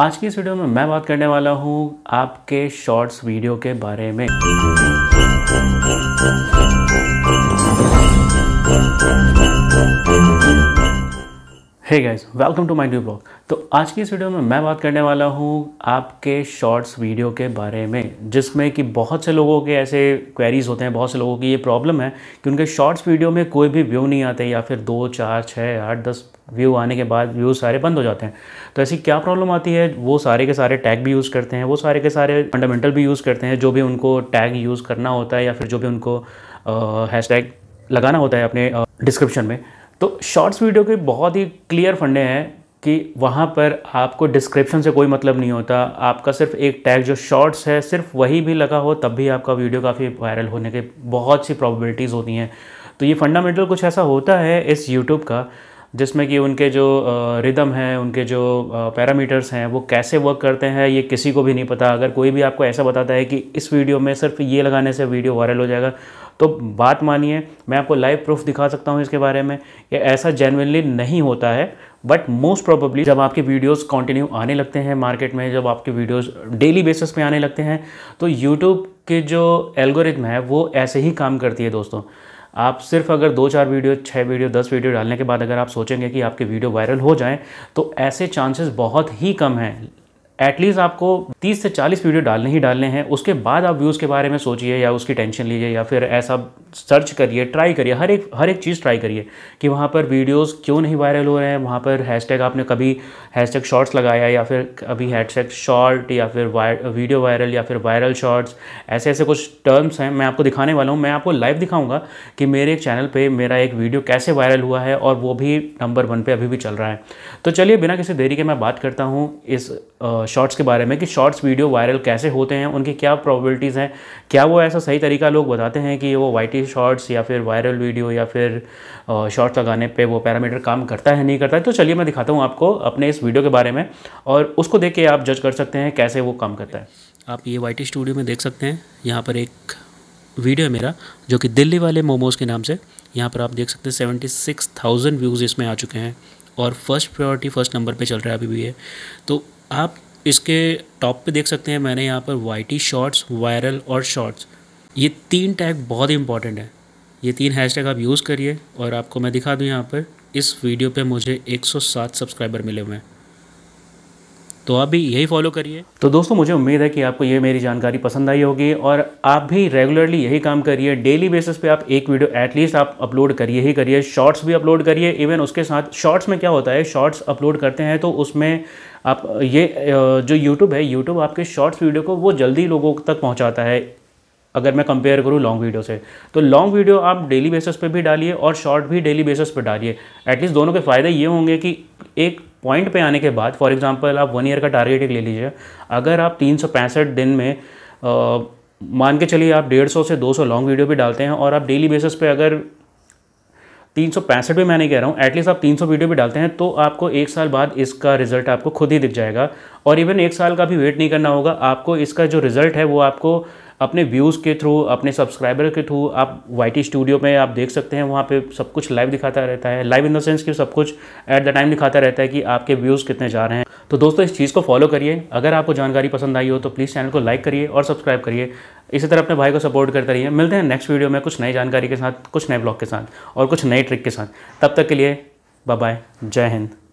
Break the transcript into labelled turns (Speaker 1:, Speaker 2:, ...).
Speaker 1: आज की इस वीडियो में मैं बात करने वाला हूँ आपके शॉर्ट्स वीडियो के बारे में hey guys welcome to my new blog तो आज की इस वीडियो में मैं बात करने वाला हूँ आपके शॉर्ट्स वीडियो के बारे में जिसमें कि बहुत से लोगों के ऐसे क्वेरीज होते हैं बहुत से लोगों की ये प्रॉब्लम है कि उनके शॉर्ट्स वीडियो में कोई भी व्यू नहीं आते या फिर दो चार छः आठ दस व्यू आने के बाद व्यू सारे बंद हो जाते हैं तो ऐसी क्या प्रॉब्लम आती है वो सारे के सारे टैग भी यूज़ करते हैं वो सारे के सारे फंडामेंटल भी यूज़ करते हैं जो भी उनको टैग यूज़ करना होता है या फिर जो भी उनको हैश लगाना होता है अपने डिस्क्रिप्शन में तो शॉर्ट्स वीडियो के बहुत ही क्लियर फंडे हैं कि वहाँ पर आपको डिस्क्रिप्शन से कोई मतलब नहीं होता आपका सिर्फ एक टैग जो शॉर्ट्स है सिर्फ वही भी लगा हो तब भी आपका वीडियो काफ़ी वायरल होने के बहुत सी प्रॉबिलिटीज़ होती हैं तो ये फंडामेंटल कुछ ऐसा होता है इस यूट्यूब का जिसमें कि उनके जो रिदम हैं उनके जो पैरामीटर्स हैं वो कैसे वर्क करते हैं ये किसी को भी नहीं पता अगर कोई भी आपको ऐसा बताता है कि इस वीडियो में सिर्फ ये लगाने से वीडियो वायरल हो जाएगा तो बात मानिए मैं आपको लाइव प्रूफ दिखा सकता हूँ इसके बारे में ये ऐसा जेनविनली नहीं होता है बट मोस्ट प्रोबेबली जब आपके वीडियोस कंटिन्यू आने लगते हैं मार्केट में जब आपके वीडियोस डेली बेसिस पे आने लगते हैं तो यूट्यूब के जो एल्गोरिथम है वो ऐसे ही काम करती है दोस्तों आप सिर्फ अगर दो चार वीडियो छः वीडियो दस वीडियो डालने के बाद अगर आप सोचेंगे कि आपके वीडियो वायरल हो जाएं तो ऐसे चांसेस बहुत ही कम हैं एटलीस्ट आपको 30 से 40 वीडियो डालने ही डालने हैं उसके बाद आप व्यूज़ के बारे में सोचिए या उसकी टेंशन लीजिए या फिर ऐसा सर्च करिए ट्राई करिए हर एक हर एक चीज़ ट्राई करिए कि वहाँ पर वीडियोस क्यों नहीं वायरल हो रहे हैं वहाँ पर हैशटैग आपने कभी हैशटैग शॉर्ट्स लगाया या फिर कभी हैशटैग शॉर्ट या फिर वायर, वीडियो वायरल या फिर वायरल शॉर्ट्स ऐसे ऐसे कुछ टर्म्स हैं मैं आपको दिखाने वाला हूँ मैं आपको लाइव दिखाऊँगा कि मेरे एक चैनल पर मेरा एक वीडियो कैसे वायरल हुआ है और वो भी नंबर वन पर अभी भी चल रहा है तो चलिए बिना किसी देरी के मैं बात करता हूँ इस शॉर्ट्स के बारे में कि शॉर्ट्स वीडियो वायरल कैसे होते हैं उनकी क्या प्रॉबिलिटीज़ हैं क्या वो ऐसा सही तरीका लोग बताते हैं कि वो वाई शॉर्ट्स या फिर वायरल वीडियो या फिर शॉर्ट्स लगाने पर वो पैरामीटर काम करता है नहीं करता है तो चलिए मैं दिखाता हूँ आपको अपने इस वीडियो के बारे में और उसको देख के आप जज कर सकते हैं कैसे वो काम करता है आप ये वाई स्टूडियो में देख सकते हैं यहाँ पर एक वीडियो है मेरा जो कि दिल्ली वाले मोमोज़ के नाम से यहाँ पर आप देख सकते हैं सेवेंटी सिक्स थाउजेंड व्यूज़ इसमें आ चुके हैं और फर्स्ट प्रायोरिटी फर्स्ट नंबर पे चल रहा है अभी भी है तो आप इसके टॉप पे देख सकते हैं मैंने यहाँ पर वाई शॉर्ट्स वायरल और शॉर्ट्स ये तीन टैग बहुत ही इंपॉर्टेंट है ये तीन हैशटैग आप यूज़ करिए और आपको मैं दिखा दूँ यहाँ पर इस वीडियो पे मुझे 107 सब्सक्राइबर मिले हुए हैं तो आप भी यही फॉलो करिए तो दोस्तों मुझे उम्मीद है कि आपको ये मेरी जानकारी पसंद आई होगी और आप भी रेगुलरली यही काम करिए डेली बेसिस पे आप एक वीडियो एटलीस्ट आप अपलोड करिए ही करिए शॉर्ट्स भी अपलोड करिए इवन उसके साथ शॉर्ट्स में क्या होता है शॉर्ट्स अपलोड करते हैं तो उसमें आप ये जो यूट्यूब है यूट्यूब आपके शॉर्ट्स वीडियो को वो जल्दी लोगों तक पहुँचाता है अगर मैं कंपेयर करूँ लॉन्ग वीडियो से तो लॉन्ग वीडियो आप डेली बेसिस पे भी डालिए और शॉर्ट भी डेली बेसिस पे डालिए एटलीस्ट दोनों के फ़ायदे ये होंगे कि एक पॉइंट पे आने के बाद फॉर एग्जांपल आप वन ईयर का टारगेट एक ले लीजिए अगर आप तीन दिन में आ, मान के चलिए आप सौ से सौ लॉन्ग वीडियो भी डालते हैं और आप डेली बेसिस पे अगर तीन सौ पैंसठ भी मैं नहीं कह रहा हूँ एटलीस्ट आप तीन सौ वीडियो भी डालते हैं तो आपको एक साल बाद इसका रिजल्ट आपको खुद ही दिख जाएगा और इवन एक साल का भी वेट नहीं करना होगा आपको इसका जो रिजल्ट है वो आपको अपने व्यूज़ के थ्रू अपने सब्सक्राइबर के थ्रू आप वाई स्टूडियो में आप देख सकते हैं वहाँ पे सब कुछ लाइव दिखाता रहता है लाइव इन द सेंस कि सब कुछ एट द टाइम दिखाता रहता है कि आपके व्यूज़ कितने जा रहे हैं तो दोस्तों इस चीज़ को फॉलो करिए अगर आपको जानकारी पसंद आई हो तो प्लीज़ चैनल को लाइक करिए और सब्सक्राइब करिए इसी तरह अपने भाई को सपोर्ट करते रहिए मिलते हैं नेक्स्ट वीडियो में कुछ नई जानकारी के साथ कुछ नए ब्लॉग के साथ और कुछ नए ट्रिक के साथ तब तक के लिए बाय बाय जय हिंद